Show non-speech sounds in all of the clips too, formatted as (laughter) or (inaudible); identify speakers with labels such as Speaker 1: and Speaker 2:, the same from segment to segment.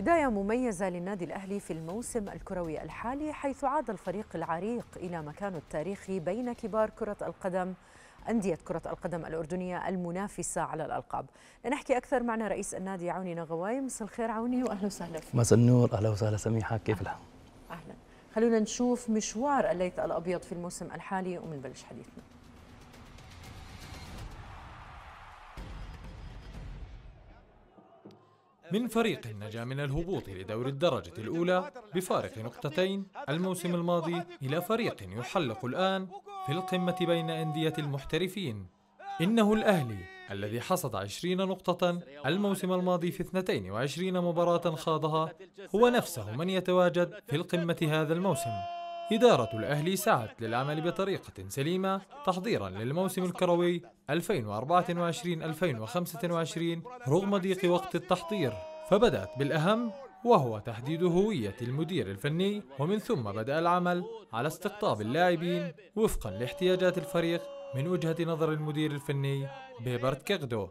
Speaker 1: بداية مميزة للنادي الأهلي في الموسم الكروي الحالي حيث عاد الفريق العريق إلى مكانه التاريخي بين كبار كرة القدم أندية كرة القدم الأردنية المنافسة على الألقاب لنحكي أكثر معنا رئيس النادي عوني نغواي مساء الخير عوني وأهلا وسهلا فيك مساء
Speaker 2: النور أهلا وسهلا سميحة كيف الحال؟
Speaker 1: أهلا خلونا نشوف مشوار الليث الأبيض في الموسم الحالي ومنبلش حديثنا
Speaker 3: من فريق نجا من الهبوط لدور الدرجة الأولى بفارق نقطتين الموسم الماضي إلى فريق يحلق الآن في القمة بين أندية المحترفين إنه الأهلي الذي حصد 20 نقطة الموسم الماضي في 22 مباراة خاضها هو نفسه من يتواجد في القمة هذا الموسم إدارة الأهلي سعت للعمل بطريقة سليمة تحضيرا للموسم الكروي 2024-2025 رغم ضيق وقت التحضير فبدأت بالأهم وهو تحديد هوية المدير الفني ومن ثم بدأ العمل على استقطاب اللاعبين وفقا لاحتياجات الفريق من وجهة نظر المدير الفني بيبرت كغدو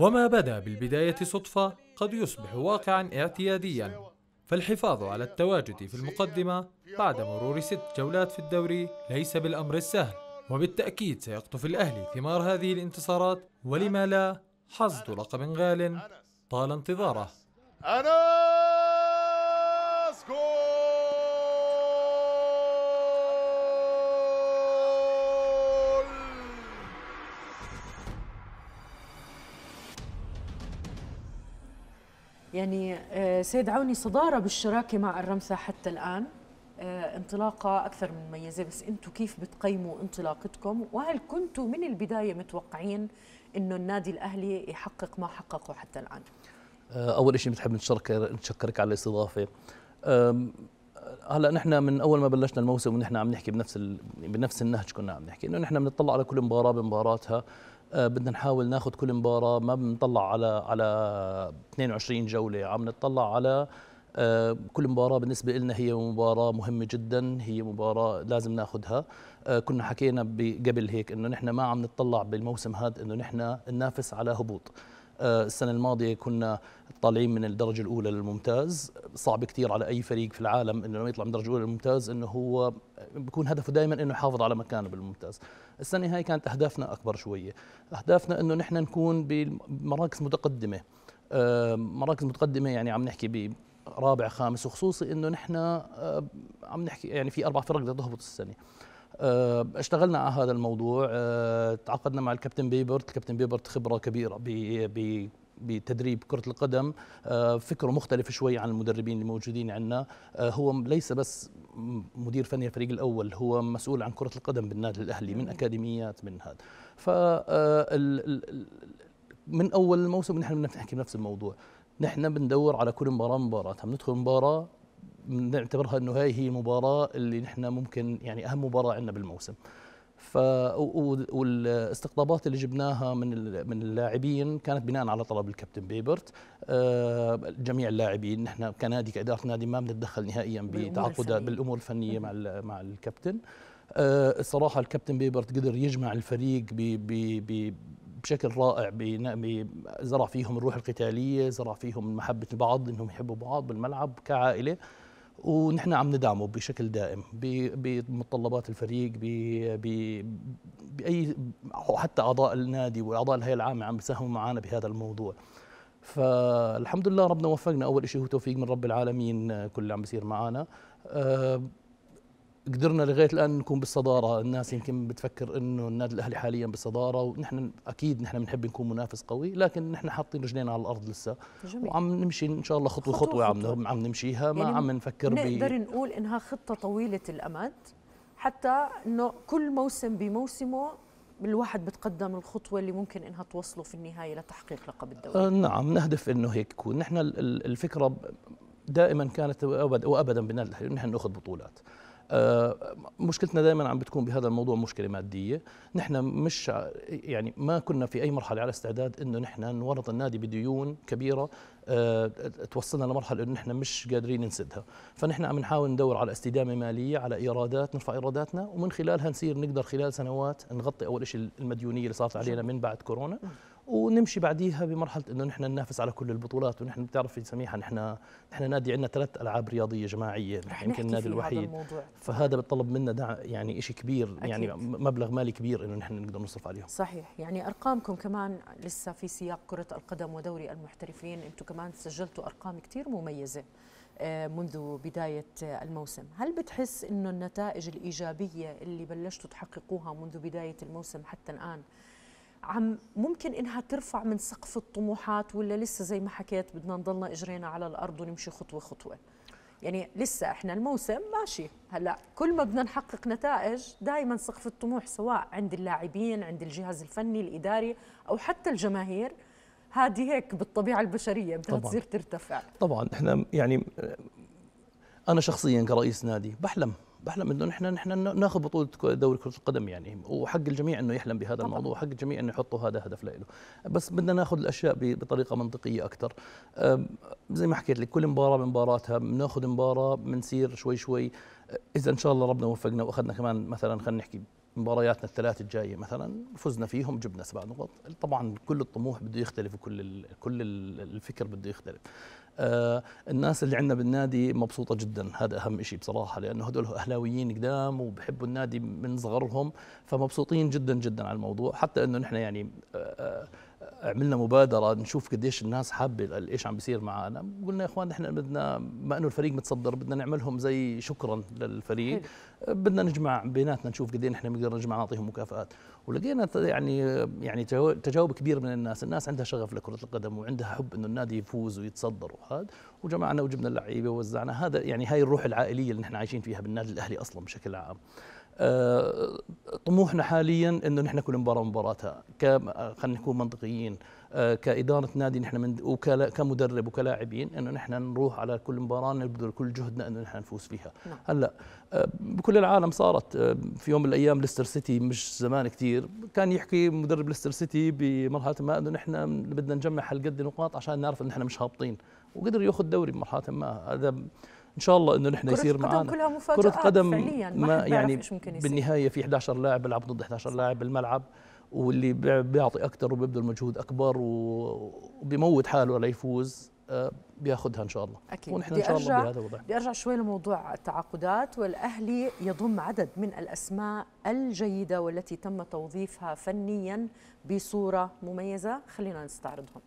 Speaker 3: وما بدا بالبداية صدفة قد يصبح واقعا اعتياديا فالحفاظ على التواجد في المقدمة بعد مرور ست جولات في الدوري ليس بالأمر السهل وبالتأكيد سيقطف الأهلي ثمار هذه الانتصارات ولما لا حصد لقب غال طال انتظاره
Speaker 2: أنا
Speaker 1: يعني آه، سيد عوني صدارة بالشراكة مع الرمسه حتى الآن آه، انطلاقة أكثر من مميزة بس أنتم كيف بتقيموا انطلاقتكم وهل كنتوا من البداية متوقعين أنه النادي الأهلي يحقق ما حققه حتى الآن؟
Speaker 2: آه، أول شيء بنحب نشكرك على الاستضافة هلا نحن من اول ما بلشنا الموسم ونحن عم نحكي بنفس ال... بنفس النهج كنا عم نحكي انه نحن بنطلع على كل مباراه بمباراتها آه، بدنا نحاول ناخذ كل مباراه ما بنطلع على على 22 جوله عم نطلع على آه، كل مباراة بالنسبة لنا هي مباراة مهمة جدا هي مباراة لازم ناخذها آه، كنا حكينا قبل هيك انه نحن ما عم نتطلع بالموسم هذا انه نحن ننافس على هبوط آه، السنة الماضية كنا طالعين من الدرجة الأولى للممتاز صعب كثير على أي فريق في العالم إنه لما يطلع من الدرجة الأولى للممتاز إنه هو بيكون هدفه دائما إنه يحافظ على مكانه بالممتاز السنة هاي كانت أهدافنا أكبر شوية أهدافنا إنه نحن نكون بمراكز متقدمة آه، مراكز متقدمة يعني عم نحكي برابع خامس وخصوصي إنه نحن آه، عم نحكي يعني في أربع فرق بدها تهبط السنة آه، اشتغلنا على هذا الموضوع آه، تعاقدنا مع الكابتن بيبرت الكابتن بيبرت خبره كبيره ب بتدريب كرة القدم آه، فكره مختلف شوي عن المدربين الموجودين عندنا هو ليس بس مدير فني الفريق الأول هو مسؤول عن كرة القدم بالنادي الأهلي من أكاديميات من هذا ف من أول الموسم نحن بنحكي بنفس الموضوع نحن بندور على كل مباراة مباراة ندخل مباراة بنعتبرها انه هاي هي المباراه اللي نحن ممكن يعني اهم مباراه عندنا بالموسم ف والاستقطابات اللي جبناها من من اللاعبين كانت بناء على طلب الكابتن بيبرت آه، جميع اللاعبين نحن كنادي كاداره نادي ما بنتدخل نهائيا بتعاقدات بالامور الفنيه مع مع الكابتن آه، الصراحه الكابتن بيبرت قدر يجمع الفريق ب بشكل رائع زرع فيهم الروح القتاليه زرع فيهم محبه بعض انهم يحبوا بعض بالملعب كعائله ونحن عم ندعمه بشكل دائم بمتطلبات الفريق باي حتى اعضاء النادي واعضاء الهيئه العامه عم بيساهموا معنا بهذا الموضوع فالحمد لله ربنا وفقنا اول شيء هو توفيق من رب العالمين كل اللي عم بيصير معنا آه، قدرنا لغايه الان نكون بالصداره، الناس يمكن بتفكر انه النادي الاهلي حاليا بالصداره ونحن اكيد نحن بنحب نكون منافس قوي، لكن نحن حاطين رجلينا على الارض لسه جميل. وعم نمشي ان شاء الله خطوه خطوه, خطوة, خطوة. عم, نمشيها نمشيها يعني ما عم نفكر ب نقدر
Speaker 1: نقول انها خطه طويله الامد حتى انه كل موسم بموسمه الواحد بتقدم الخطوه اللي ممكن انها توصله في النهايه لتحقيق لقب الدوري. آه نعم
Speaker 2: نهدف انه هيك يكون، نحن الفكره دائما كانت وابدا وابدا بنا نحن ناخذ بطولات. آه، مشكلتنا دائما عم بتكون بهذا الموضوع مشكله ماديه نحن مش يعني ما كنا في اي مرحله على استعداد انه نحن نورط النادي بديون كبيره آه، توصلنا لمرحله انه نحن مش قادرين نسدها فنحن عم نحاول ندور على استدامه ماليه على ايرادات نرفع ايراداتنا ومن خلالها نصير نقدر خلال سنوات نغطي اول شيء المديونيه اللي صارت علينا من بعد كورونا ونمشي بعديها بمرحله انه نحن ننافس على كل البطولات ونحن بتعرفي سميحه نحن نحن نادي عندنا ثلاث العاب رياضيه جماعيه يمكن النادي الوحيد فهذا بتطلب منا دع يعني شيء كبير يعني أكيد. يعني مبلغ مالي كبير انه نحن نقدر نصرف عليهم
Speaker 1: صحيح يعني ارقامكم كمان لسه في سياق كره القدم ودوري المحترفين انتم كمان سجلتوا ارقام كثير مميزه آه، منذ بداية الموسم هل بتحس أنه النتائج الإيجابية اللي بلشتوا تحققوها منذ بداية الموسم حتى الآن عم ممكن انها ترفع من سقف الطموحات ولا لسه زي ما حكيت بدنا نضلنا اجرينا على الارض ونمشي خطوه خطوه يعني لسه احنا الموسم ماشي هلا كل ما بدنا نحقق نتائج دائما سقف الطموح سواء عند اللاعبين عند الجهاز الفني الاداري او حتى الجماهير هذه هيك بالطبيعه البشريه بدها تصير ترتفع
Speaker 2: طبعا احنا يعني انا شخصيا كرئيس نادي بحلم بحلم انه نحن نحن ناخذ بطوله دوري كره القدم يعني وحق الجميع انه يحلم بهذا طبعا. الموضوع وحق الجميع انه يحطوا هذا هدف له بس بدنا ناخذ الاشياء بطريقه منطقيه اكثر زي ما حكيت لك كل مباراه بمباراتها بناخذ مباراه بنسير شوي شوي اذا ان شاء الله ربنا وفقنا واخذنا كمان مثلا خلينا نحكي مبارياتنا الثلاث الجايه مثلا فزنا فيهم جبنا سبع نقاط طبعا كل الطموح بده يختلف وكل كل الفكر بده يختلف آه، الناس اللي عندنا بالنادي مبسوطة جدا هذا أهم شيء بصراحة لأنه هدول أهلاويين قدام وبحبوا النادي من صغرهم فمبسوطين جدا جدا على الموضوع حتى أنه نحن يعني آه، آه، عملنا مبادره نشوف قديش الناس حابه ايش عم بيصير معنا قلنا يا اخوان نحن بدنا ما انه الفريق متصدر بدنا نعملهم زي شكرا للفريق حلو. بدنا نجمع بيناتنا نشوف قد نحن بنقدر نجمع نعطيهم مكافآت ولقينا يعني يعني تجاوب كبير من الناس الناس عندها شغف لكره القدم وعندها حب انه النادي يفوز ويتصدر وهذا وجمعنا وجبنا اللعيبه ووزعنا هذا يعني هاي الروح العائليه اللي نحن عايشين فيها بالنادي الاهلي اصلا بشكل عام آه، طموحنا حاليا انه نحن كل مباراه مباراتها خلينا نكون منطقيين آه، كاداره نادي نحن من كمدرب وكلاعبين انه نحن نروح على كل مباراه نبذل كل جهدنا انه نحن نفوز فيها نعم. هلا آه، بكل العالم صارت في يوم من الايام ليستر سيتي مش زمان كثير كان يحكي مدرب ليستر سيتي بمرحله ما انه نحن بدنا نجمع هالقد نقاط عشان نعرف ان نحن مش هابطين وقدر ياخذ دوري بمرحله ما هذا ان شاء الله انه نحن يصير معنا كلها مفاجآت كرة قدم فعليا ما يعني بالنهايه في 11 لاعب بيلعب ضد 11 لاعب بالملعب واللي بيعطي اكثر وبيبذل مجهود اكبر وبيموت حاله ليفوز آه، بياخذها ان شاء الله
Speaker 1: اكيد ونحن ان شاء الله بهذا الوضع بدي ارجع شوي لموضوع التعاقدات والاهلي يضم عدد من الاسماء الجيده والتي تم توظيفها فنيا بصوره مميزه خلينا نستعرضهم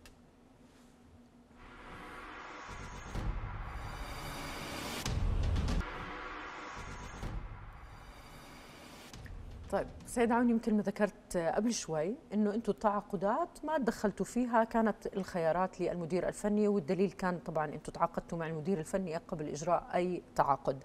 Speaker 1: طيب سيد عون يمكن ما ذكرت قبل شوي انه انتم التعاقدات ما تدخلتوا فيها كانت الخيارات للمدير الفني والدليل كان طبعا انتم تعاقدتوا مع المدير الفني قبل اجراء اي تعاقد.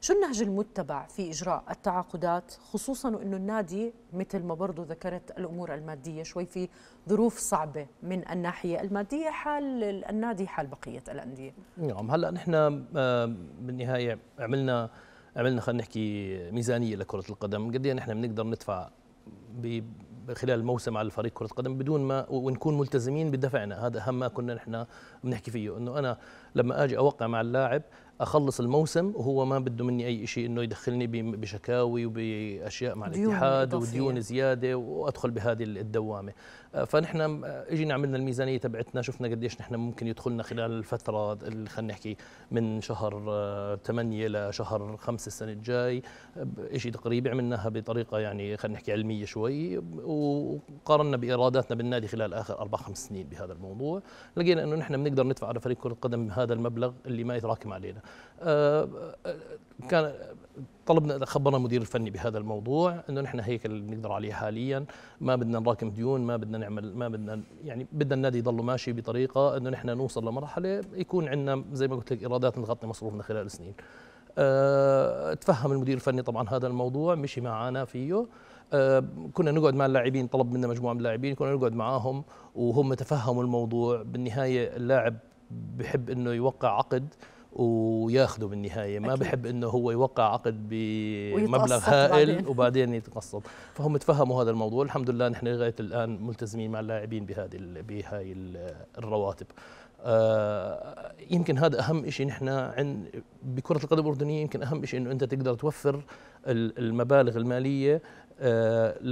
Speaker 1: شو النهج المتبع في اجراء التعاقدات خصوصا انه النادي مثل ما برضه ذكرت الامور الماديه شوي في ظروف صعبه من الناحيه الماديه حال النادي حال بقيه الانديه.
Speaker 2: نعم هلا نحن آه، بالنهايه عملنا عملنا خلينا نحكي ميزانيه لكره القدم قد ايه نحن بنقدر ندفع خلال الموسم على الفريق كره قدم بدون ما ونكون ملتزمين بدفعنا هذا اهم ما كنا نحن بنحكي فيه انه انا لما اجي اوقع مع اللاعب اخلص الموسم وهو ما بده مني اي شيء انه يدخلني بشكاوي وباشياء مع الاتحاد وديون زياده وادخل بهذه الدوامه فنحن اجينا عملنا الميزانيه تبعتنا شفنا قديش نحن ممكن يدخلنا خلال الفتره اللي خلينا نحكي من شهر 8 لشهر 5 السنه الجاي شيء تقريبي عملناها بطريقه يعني خلينا نحكي علميه شوي وقارنا بايراداتنا بالنادي خلال اخر اربع خمس سنين بهذا الموضوع لقينا انه نحن بنقدر ندفع على فريق كره القدم هذا المبلغ اللي ما يتراكم علينا آه، آه، كان طلبنا خبرنا المدير الفني بهذا الموضوع انه نحن هيك اللي بنقدر عليه حاليا ما بدنا نراكم ديون ما بدنا نعمل ما بدنا يعني بدنا النادي يضل ماشي بطريقه انه نحن نوصل لمرحله يكون عندنا زي ما قلت لك ايرادات نغطي مصروفنا خلال سنين أه تفهم المدير الفني طبعا هذا الموضوع مشي معنا فيه أه كنا نقعد مع اللاعبين طلب منا مجموعه من اللاعبين كنا نقعد معاهم وهم تفهموا الموضوع بالنهايه اللاعب بحب انه يوقع عقد وياخده بالنهايه ما أكيد. بحب انه هو يوقع عقد بمبلغ هائل بعدين. (laughs) وبعدين يتقسط فهم تفهموا هذا الموضوع الحمد لله نحن لغايه الان ملتزمين مع اللاعبين بهذه بهاي الرواتب آه، يمكن هذا اهم شيء نحن بكره القدم الاردنيه يمكن اهم شيء انه انت تقدر توفر المبالغ الماليه آه،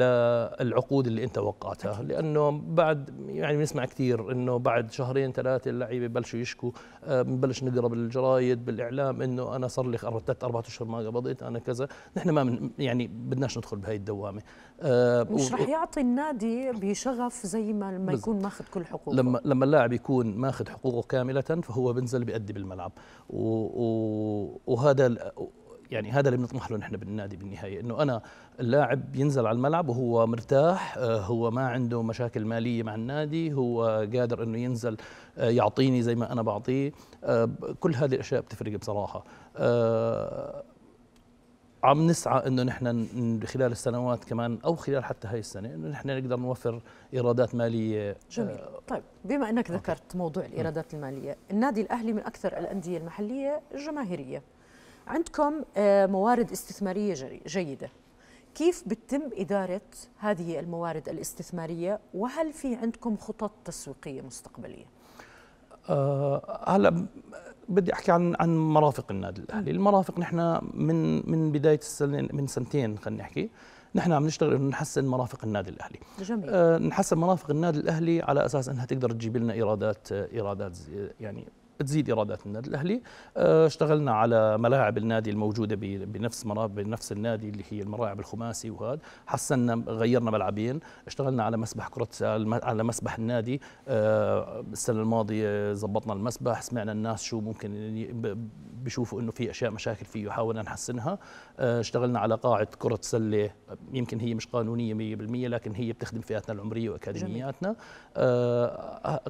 Speaker 2: للعقود اللي انت وقعتها لانه بعد يعني بنسمع كثير انه بعد شهرين ثلاثه اللعيبه بلشوا يشكوا آه، بنبلش نقرا بالجرايد بالاعلام انه انا صار لي ثلاث اربع اشهر ما قبضت انا كذا نحن ما من يعني بدناش ندخل بهي الدوامه آه، مش رح
Speaker 1: يعطي النادي بشغف زي ما لما يكون ماخذ كل حقوقه لما
Speaker 2: لما اللاعب يكون ماخذ حقوقه كامله فهو بنزل بيأدي بالملعب وهذا يعني هذا اللي بنطمح له نحن بالنادي بالنهايه انه انا اللاعب ينزل على الملعب وهو مرتاح آه، هو ما عنده مشاكل ماليه مع النادي هو قادر انه ينزل آه، يعطيني زي ما انا بعطيه آه، كل هذه الاشياء بتفرق بصراحه عم نسعى انه نحن خلال السنوات كمان او خلال حتى هاي السنه انه نحن نقدر نوفر ايرادات ماليه جميل
Speaker 1: طيب بما انك ذكرت موضوع الايرادات الماليه النادي الاهلي من اكثر الانديه المحليه جماهيريه عندكم آه، موارد استثمارية جيدة كيف بتم إدارة هذه الموارد الاستثمارية وهل في عندكم خطط تسويقية مستقبلية؟
Speaker 2: آه، هلا بدي احكي عن عن مرافق النادي الاهلي، المرافق نحن من من بدايه السنه من سنتين خلينا نحكي نحن عم نشتغل انه نحسن مرافق النادي الاهلي جميل. آه، نحسن مرافق النادي الاهلي على اساس انها تقدر تجيب لنا ايرادات ايرادات يعني بتزيد ايرادات النادي الاهلي آه، اشتغلنا على ملاعب النادي الموجوده بنفس ملاعب بنفس النادي اللي هي الملاعب الخماسي وهذا حسنا غيرنا ملعبين اشتغلنا على مسبح كره على مسبح النادي آه، السنه الماضيه زبطنا المسبح سمعنا الناس شو ممكن بيشوفوا انه في اشياء مشاكل فيه وحاولنا نحسنها آه، اشتغلنا على قاعه كره سله يمكن هي مش قانونيه 100% لكن هي بتخدم فئاتنا العمريه واكاديمياتنا جميل.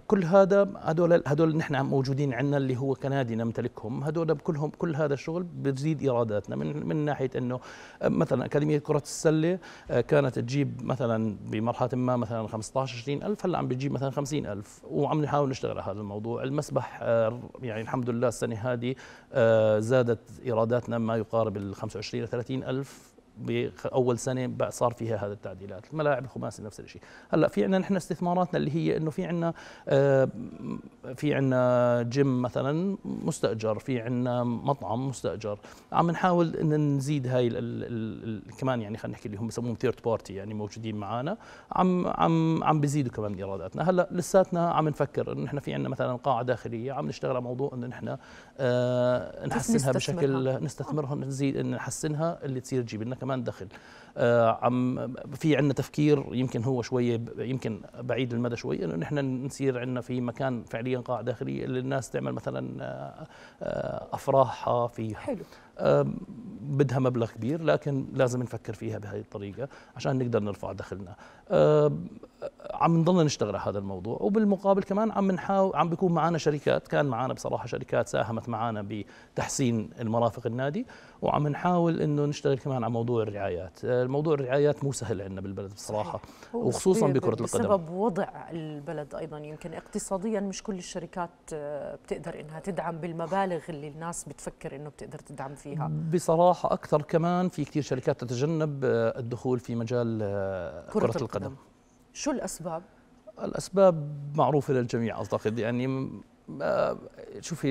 Speaker 2: كل هذا هدول هدول نحن موجودين عندنا اللي هو كنادي نمتلكهم هدول كلهم كل هذا الشغل بتزيد ايراداتنا من من ناحيه انه أه، مثلا اكاديميه كره السله أه، كانت تجيب مثلا بمرحله ما مثلا 15 20000 هلا عم بتجيب مثلا 50000 وعم نحاول نشتغل على هذا الموضوع المسبح أه، يعني الحمد لله السنه هذه زادت ايراداتنا ما يقارب ال 25 ل 30000 باول سنه صار فيها هذا التعديلات الملاعب الخماسي نفس الشيء هلا في عندنا نحن استثماراتنا اللي هي انه في عندنا آه، في عندنا جيم مثلا مستاجر في عندنا مطعم مستاجر عم نحاول ان نزيد هاي ال ال الـ كمان يعني خلينا نحكي اللي هم بسموهم ثيرد بارتي يعني موجودين معنا عم عم عم بيزيدوا كمان ايراداتنا هلا لساتنا عم نفكر انه نحن في عندنا مثلا قاعه داخليه عم نشتغل على موضوع انه نحن آه، نحسنها بشكل نستثمرها نزيد نحسنها اللي تصير تجيب لنا كمان دخل آه، عم في عندنا تفكير يمكن هو شويه يمكن بعيد المدى شويه انه نحن نصير عندنا في مكان فعليا قاعه داخليه للناس تعمل مثلا آه، آه، افراحها فيها حلو بدها مبلغ كبير لكن لازم نفكر فيها بهذه الطريقة عشان نقدر نرفع دخلنا عم نضل نشتغل على هذا الموضوع وبالمقابل كمان عم نحاول عم بيكون معنا شركات كان معنا بصراحة شركات ساهمت معنا بتحسين المرافق النادي وعم نحاول انه نشتغل كمان على موضوع الرعايات الموضوع الرعايات مو سهل عندنا بالبلد بصراحه وخصوصا بكره القدم بسبب
Speaker 1: وضع البلد ايضا يمكن اقتصاديا مش كل الشركات آه، بتقدر انها تدعم بالمبالغ اللي الناس بتفكر انه بتقدر تدعم فيها
Speaker 2: بصراحه اكثر كمان في كثير شركات تتجنب آه، الدخول في مجال آه، كره, كرة القدم. القدم
Speaker 1: شو الاسباب
Speaker 2: الاسباب معروفه للجميع اعتقد يعني شوفي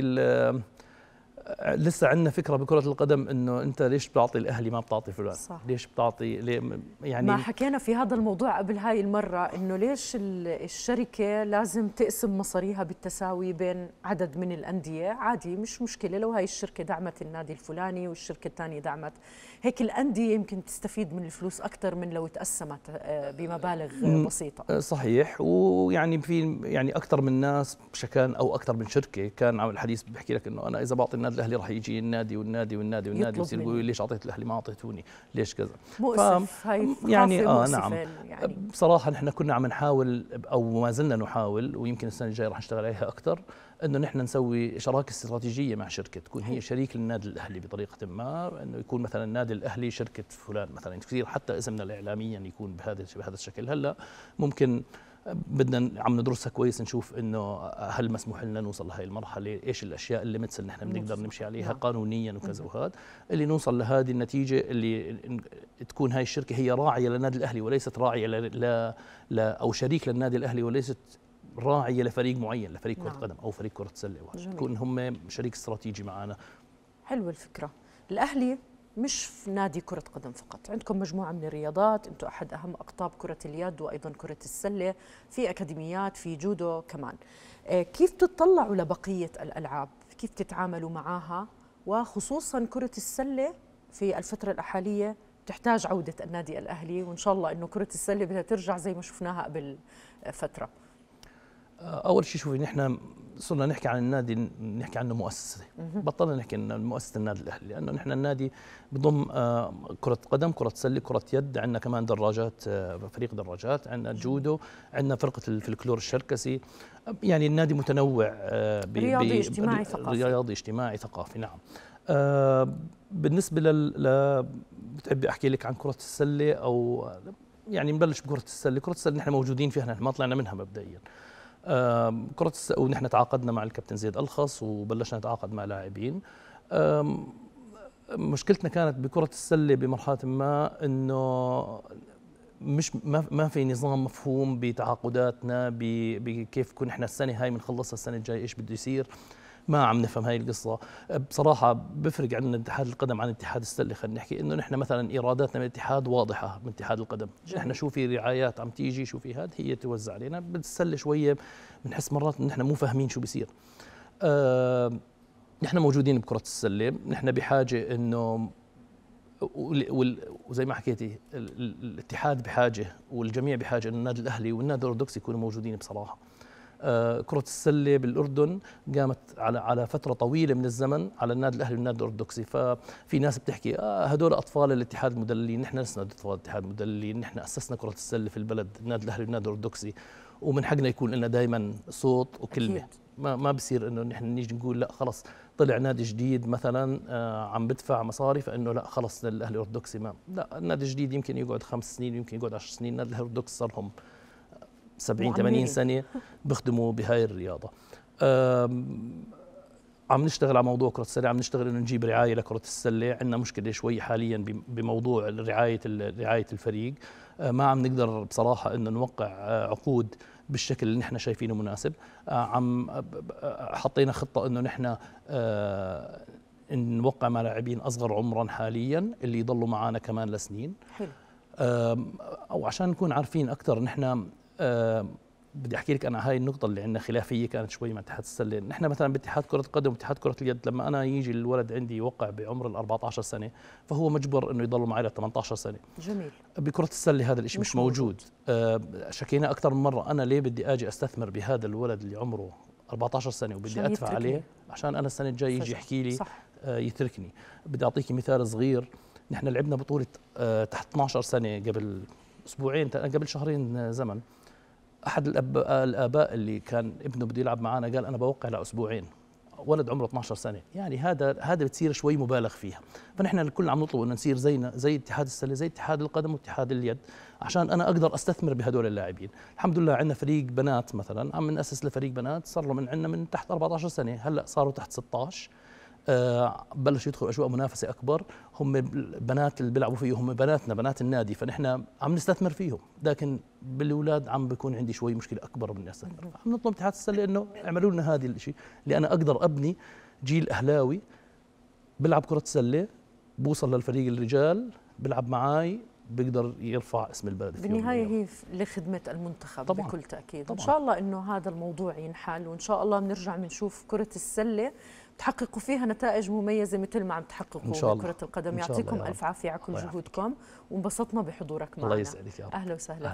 Speaker 2: لسه عندنا فكره بكره القدم انه انت ليش بتعطي الاهلي ما بتعطي فلان صح. ليش بتعطي ليه يعني ما
Speaker 1: حكينا في هذا الموضوع قبل هاي المره انه ليش الشركه لازم تقسم مصاريها بالتساوي بين عدد من الانديه عادي مش مشكله لو هاي الشركه دعمت النادي الفلاني والشركه الثانيه دعمت هيك الانديه يمكن تستفيد من الفلوس اكثر من لو تقسمت آه، بمبالغ بسيطه
Speaker 2: آه، صحيح ويعني في يعني اكثر من ناس شكان او اكثر من شركه كان عامل حديث بيحكي لك انه انا اذا بعطي النادي الاهلي راح يجي النادي والنادي والنادي والنادي يصير يقول ليش اعطيت الاهلي ما اعطيتوني ليش كذا
Speaker 1: مؤسف هاي يعني اه نعم يعني.
Speaker 2: بصراحه نحن كنا عم نحاول او ما زلنا نحاول ويمكن السنه الجايه راح نشتغل عليها اكثر انه نحن نسوي شراكه استراتيجيه مع شركه تكون هي شريك للنادي الاهلي بطريقه ما انه يكون مثلا النادي الاهلي شركه فلان مثلا كثير حتى اسمنا الاعلاميا يكون بهذا بهذا الشكل هلا ممكن بدنا عم ندرسها كويس نشوف انه هل مسموح لنا نوصل لهي المرحله ايش الاشياء اللي نحن بنقدر نمشي عليها نعم. قانونيا وكذا نعم. وهذا اللي نوصل لهذه النتيجه اللي تكون هاي الشركه هي راعيه للنادي الاهلي وليست راعيه لا لا او شريك للنادي الاهلي وليست راعيه لفريق معين لفريق نعم. كره قدم او فريق كره سله تكون هم شريك استراتيجي معنا
Speaker 1: حلوه الفكره الاهلي مش في نادي كرة قدم فقط عندكم مجموعة من الرياضات أنتم أحد أهم أقطاب كرة اليد وأيضا كرة السلة في أكاديميات في جودو كمان آه، كيف تتطلعوا لبقية الألعاب كيف تتعاملوا معها وخصوصا كرة السلة في الفترة الحالية تحتاج عودة النادي الأهلي وإن شاء الله أنه كرة السلة بدها ترجع زي ما شفناها قبل فترة
Speaker 2: اول شيء شوفي نحن صرنا نحكي عن النادي نحكي عنه مؤسسه بطلنا نحكي عن مؤسسه النادي الاهلي لانه نحن النادي بضم آه، كره قدم كره سله كره يد عندنا كمان دراجات آه، فريق دراجات عندنا جودو عندنا فرقه الفلكلور الشركسي يعني النادي متنوع آه، رياضي اجتماعي ثقافي رياضي اجتماعي ثقافي نعم بالنسبه لل بتحبي احكي لك عن كره السله او يعني نبلش بكره السله كره السله نحن موجودين فيها نحن ما طلعنا منها مبدئيا كرة ونحن تعاقدنا مع الكابتن زيد الخص وبلشنا نتعاقد مع لاعبين مشكلتنا كانت بكرة السلة بمرحلة ما انه مش ما ما في نظام مفهوم بتعاقداتنا بكيف كنا احنا السنة هاي بنخلصها السنة الجاية ايش بده يصير ما عم نفهم هاي القصه بصراحه بفرق عن اتحاد القدم عن اتحاد السله خلينا نحكي انه نحن مثلا ايراداتنا من الاتحاد واضحه من اتحاد القدم نحن شو في رعايات عم تيجي شو في هاد هي توزع علينا بالسله شويه بنحس مرات ان نحن مو فاهمين شو بيصير أه نحن موجودين بكره السله نحن بحاجه انه وزي ما حكيتي الاتحاد بحاجه والجميع بحاجه انه النادي الاهلي والنادي الارثوذكسي يكونوا موجودين بصراحه آه، كرة السلة بالأردن قامت على على فترة طويلة من الزمن على النادي الأهلي والنادي الأرثوذكسي ففي ناس بتحكي آه هدول أطفال الاتحاد المدللين نحن لسنا أطفال الاتحاد المدللين نحن أسسنا كرة السلة في البلد النادي الأهلي والنادي الأرثوذكسي ومن حقنا يكون لنا دائما صوت وكلمة أكيد. ما ما بصير انه نحن نيجي نقول لا خلص طلع نادي جديد مثلا آه عم بدفع مصاري فانه لا خلص الاهلي الاردوكسي ما لا النادي الجديد يمكن يقعد خمس سنين يمكن يقعد 10 سنين النادي الاردوكسي صار لهم 70 80 سنه بخدموا بهاي الرياضه عم نشتغل على موضوع كرة السلة عم نشتغل انه نجيب رعاية لكرة السلة عندنا مشكلة شوي حاليا بموضوع رعاية رعاية الفريق أه، ما عم نقدر بصراحة انه نوقع أه، عقود بالشكل اللي نحن شايفينه مناسب أه، عم حطينا خطة انه نحن نوقع مع لاعبين اصغر عمرا حاليا اللي يضلوا معنا كمان لسنين حلو او عشان نكون عارفين اكثر نحن آه، بدي احكي لك انا هاي النقطه اللي عندنا خلافيه كانت شوي مع اتحاد السله نحن مثلا باتحاد كره القدم واتحاد كره اليد لما انا يجي الولد عندي يوقع بعمر ال 14 سنه فهو مجبر انه يضل معي ل 18 سنه جميل بكره السله هذا الشيء مش, مش موجود, موجود. آه شكينا اكثر من مره انا ليه بدي اجي استثمر بهذا الولد اللي عمره 14 سنه وبدي ادفع عليه عشان انا السنه الجايه يجي يحكي لي صح. آه يتركني بدي اعطيك مثال صغير نحن لعبنا بطوله آه تحت 12 سنه قبل اسبوعين قبل شهرين زمن احد الأب... الاباء اللي كان ابنه بده يلعب معنا قال انا بوقع لاسبوعين ولد عمره 12 سنه يعني هذا هذا بتصير شوي مبالغ فيها فنحن الكل عم نطلب انه نصير زينا زي اتحاد السله زي اتحاد القدم واتحاد اليد عشان انا اقدر استثمر بهدول اللاعبين الحمد لله عندنا فريق بنات مثلا عم ناسس لفريق بنات صار له من عندنا من تحت 14 سنه هلا صاروا تحت 16 آه، بلشوا يدخلوا اجواء منافسه اكبر هم البنات اللي بيلعبوا فيه هم بناتنا بنات النادي فنحن عم نستثمر فيهم لكن بالاولاد عم بكون عندي شوي مشكله اكبر من استثمر عم نطلب اتحاد السله انه اعملوا لنا هذا الشيء اللي انا اقدر ابني جيل اهلاوي بلعب كره سله بوصل للفريق الرجال بلعب معاي بيقدر يرفع اسم البلد بالنهايه
Speaker 1: هي لخدمه المنتخب طبعا بكل تاكيد طبعا. ان شاء الله انه هذا الموضوع ينحل وان شاء الله بنرجع بنشوف كره السله تحققوا فيها نتائج مميزه مثل ما عم تحققوا إن شاء الله. بكره القدم يعطيكم الف عافيه على كل جهودكم وانبسطنا بحضورك معنا الله يسعدك يا رب. اهلا وسهلا